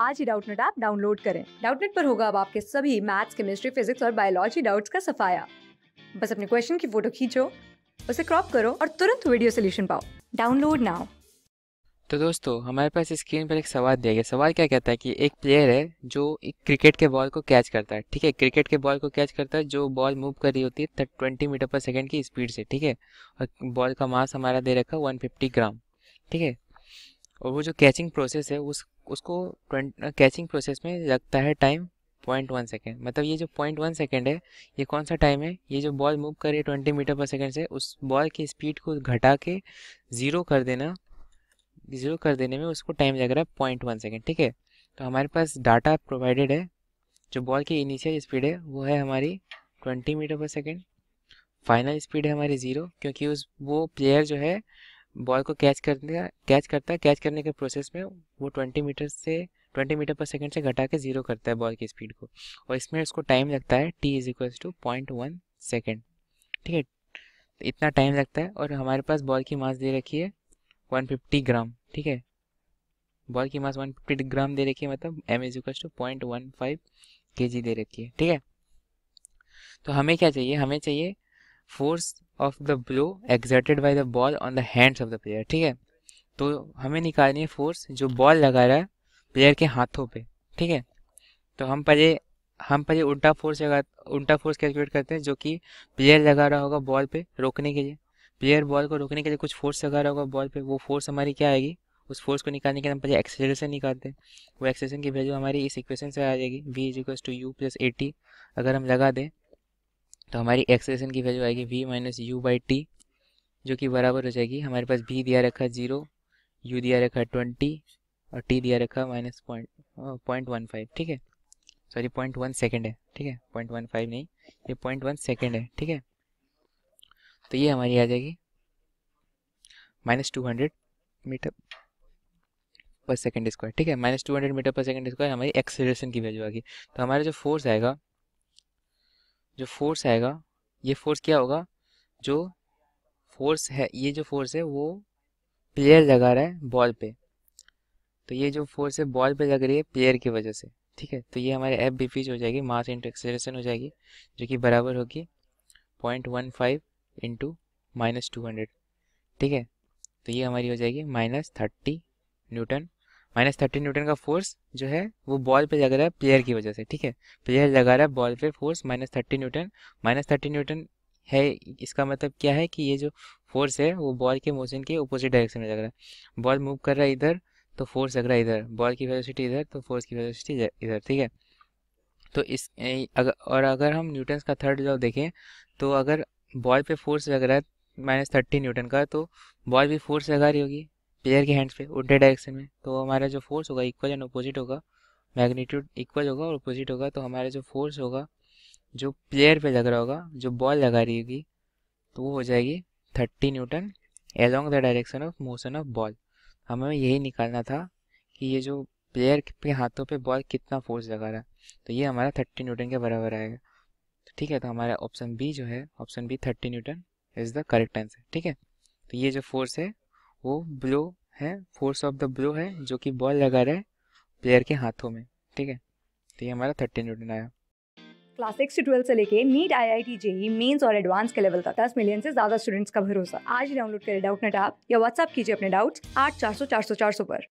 आज ही Doubtnut app download करें डाउटनेट पर होगा अब आपके सभी मैथ्स केमिस्ट्री फिजिक्स और बायोलॉजी डाउट्स का सफाया बस अपने क्वेश्चन की फोटो खींचो उसे क्रॉप करो और तुरंत वीडियो सोल्यूशन पाओ डाउनलोड नाउ तो दोस्तों हमारे पास स्क्रीन पर एक सवाल दिया गया सवाल क्या कहता है कि एक प्लेयर है जो एक क्रिकेट के बॉल को कैच करता है ठीक है क्रिकेट के बॉल को कैच करता है जो बॉल मूव कर रही होती है ट्वेंटी मीटर पर सेकंड की स्पीड से ठीक है और बॉल का मास हमारा दे रखा है वन फिफ्टी ग्राम ठीक है और वो जो कैचिंग प्रोसेस है उस उसको कैचिंग प्रोसेस में लगता है टाइम पॉइंट वन सेकेंड मतलब ये जो पॉइंट वन सेकेंड है ये कौन सा टाइम है ये जो बॉल मूव करे ट्वेंटी मीटर पर सेकेंड से उस बॉल की स्पीड को घटा के ज़ीरो कर देना ज़ीरो कर देने में उसको टाइम लग रहा है पॉइंट वन सेकेंड ठीक है तो हमारे पास डाटा प्रोवाइडेड है जो बॉल की इनिशियल स्पीड है वो है हमारी twenty metre per second final speed है हमारी ज़ीरो क्योंकि उस वो प्लेयर जो है बॉल को कैच करने कैच करता है कैच करने के प्रोसेस में वो ट्वेंटी मीटर से ट्वेंटी मीटर पर सेकंड से घटा के ज़ीरो करता है बॉल की स्पीड को और इसमें उसको टाइम लगता है t is equals to point one second ठीक है तो इतना टाइम लगता है और हमारे पास बॉल की मास दे रखी है वन फिफ्टी ग्राम ठीक है बॉल की मास वन फिफ्टी ग्राम दे रखी है मतलब m is equal to point one five k g दे रखी है ठीक है तो हमें क्या चाहिए हमें चाहिए force of the blow exerted by the ball on the hands of the player ठीक है तो हमें निकालनी है फोर्स जो बॉल लगा रहा है प्लेयर के हाथों पे ठीक है तो हम पहले हम पहले उल्टा फोर्स लगा उल्टा फोर्स कैलकुलेट करते हैं जो कि प्लेयर लगा रहा होगा बॉल पे रोकने के लिए प्लेयर बॉल को रोकने के लिए कुछ फोर्स लगा रहा होगा बॉल पे वो फोर्स हमारी क्या आएगी उस फोर्स को निकालने के लिए हम पहले एक्सेलरेशन निकालते हैं वो एक्सेलरेशन की वैल्यू हमारी इस इक्वेशन से आ जाएगी v is equal to u plus at अगर हम लगा दें तो हमारी एक्सप्रेशन की वैल्यू आएगी v minus u by t जो कि बराबर हो जाएगी हमारे पास वी दिया रखा जीरो यू दिया रखा ट्वेंटी और टी दिया रखा minus point point one five ठीक है सॉरी पॉइंट वन सेकेंड है ठीक है पॉइंट वन फाइव नहीं ये पॉइंट वन सेकेंड है ठीक है तो ये हमारी आ जाएगी minus two hundred metre per second square ठीक है minus two hundred metre per second square हमारी एक्सेलरेशन की वैल्यू आ गई तो हमारा जो फोर्स आएगा जो फोर्स आएगा ये फोर्स क्या होगा जो फोर्स है ये जो फोर्स है वो प्लेयर लगा रहा है बॉल पे तो ये जो फोर्स है बॉल पे लग रही है प्लेयर की वजह से ठीक है तो ये हमारे एफ बी हो जाएगी मास इंटू हो जाएगी जो कि बराबर होगी point one five into minus two hundred ठीक है तो ये हमारी हो जाएगी minus thirty newton minus thirteen newton का फोर्स जो है वो बॉल पे लग रहा है प्लेयर की वजह से ठीक है प्लेयर लगा रहा है बॉल पे force minus thirty newton minus thirty newton है इसका मतलब क्या है कि ये जो फोर्स है वो बॉल के मोशन के अपोजिट डायरेक्शन में लग रहा है बॉल मूव कर रहा है इधर तो फोर्स लग रहा है इधर बॉल की वेलोसिटी इधर तो फोर्स की वेलोसिटी इधर ठीक है तो इस अगर और अगर हम न्यूटन्स का थर्ड लॉ देखें तो अगर बॉल पे फोर्स लग रहा है माइनस थर्टी न्यूटन का तो बॉल भी फोर्स लगा रही होगी प्लेयर के हैंड्स पे उल्टे डायरेक्शन में तो हमारा जो फोर्स होगा इक्वल एंड अपोजिट होगा मैग्नीट्यूड इक्वल होगा और अपोजिट होगा तो हमारा जो फोर्स होगा जो प्लेयर पे लग रहा होगा जो बॉल लगा रही होगी तो वो हो जाएगी thirty newton along the direction of motion of ball हमें यही निकालना था कि ये जो प्लेयर के हाथों पे बॉल कितना फोर्स लगा रहा है तो ये हमारा थर्टी न्यूटन के बराबर आएगा तो ठीक है तो हमारा ऑप्शन बी जो है option B thirty newton is the correct answer ठीक है तो ये जो फोर्स है वो ब्लो है फोर्स ऑफ द ब्लो है जो कि बॉल लगा रहा है प्लेयर के हाथों में ठीक है तो ये हमारा थर्टीन न्यूटन आया क्लास सिक्स से ट्वेल्थ से लेके NEET I I T JEE mains और एडवांस के लेवल तक दस मिलियन से ज्यादा स्टूडेंट्स का भरोसा आज डाउनलोड करें डाउट नेट ऐप या व्हाट्सअप कीजिए अपने डाउट्स आठ चार सौ चार सौ चार सौ पर